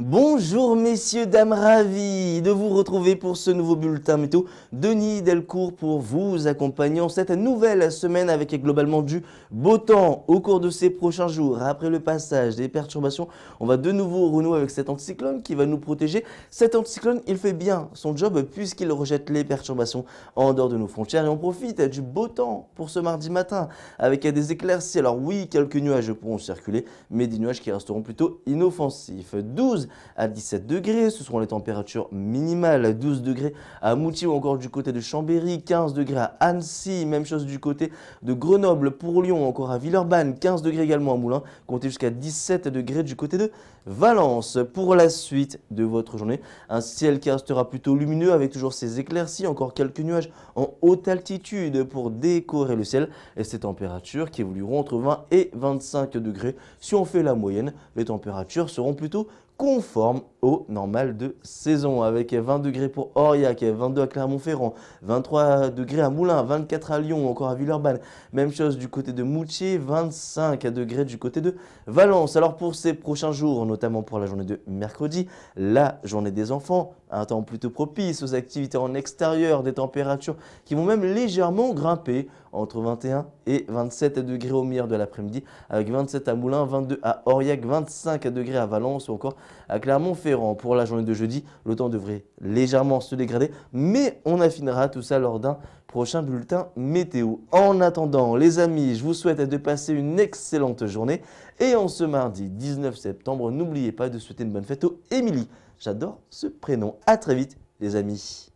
Bonjour messieurs, dames, ravi de vous retrouver pour ce nouveau bulletin météo. Denis Delcourt pour vous accompagner cette nouvelle semaine avec globalement du beau temps au cours de ces prochains jours. Après le passage des perturbations, on va de nouveau renouer avec cet anticyclone qui va nous protéger. Cet anticyclone, il fait bien son job puisqu'il rejette les perturbations en dehors de nos frontières et on profite du beau temps pour ce mardi matin avec des éclaircies. Alors oui, quelques nuages pourront circuler, mais des nuages qui resteront plutôt inoffensifs. 12 à 17 degrés. Ce seront les températures minimales à 12 degrés à Moutier ou encore du côté de Chambéry, 15 degrés à Annecy, même chose du côté de Grenoble, pour Lyon, encore à Villeurbanne, 15 degrés également à Moulins, comptez jusqu'à 17 degrés du côté de Valence. Pour la suite de votre journée, un ciel qui restera plutôt lumineux avec toujours ces éclaircies, encore quelques nuages en haute altitude pour décorer le ciel et ces températures qui évolueront entre 20 et 25 degrés. Si on fait la moyenne, les températures seront plutôt conforme au normal de saison, avec 20 degrés pour Aurillac, 22 à Clermont-Ferrand, 23 degrés à Moulins, 24 à Lyon, encore à Villeurbanne. Même chose du côté de Moutier, 25 à degrés du côté de Valence. Alors pour ces prochains jours, notamment pour la journée de mercredi, la journée des enfants, un temps plutôt propice aux activités en extérieur, des températures qui vont même légèrement grimper entre 21 et 27 degrés au meilleur de l'après-midi, avec 27 à Moulins, 22 à Aurillac, 25 degrés à Valence ou encore à Clermont-Ferrand. Pour la journée de jeudi, le temps devrait légèrement se dégrader, mais on affinera tout ça lors d'un prochain bulletin météo. En attendant, les amis, je vous souhaite de passer une excellente journée. Et en ce mardi 19 septembre, n'oubliez pas de souhaiter une bonne fête au Émilie. J'adore ce prénom. A très vite, les amis.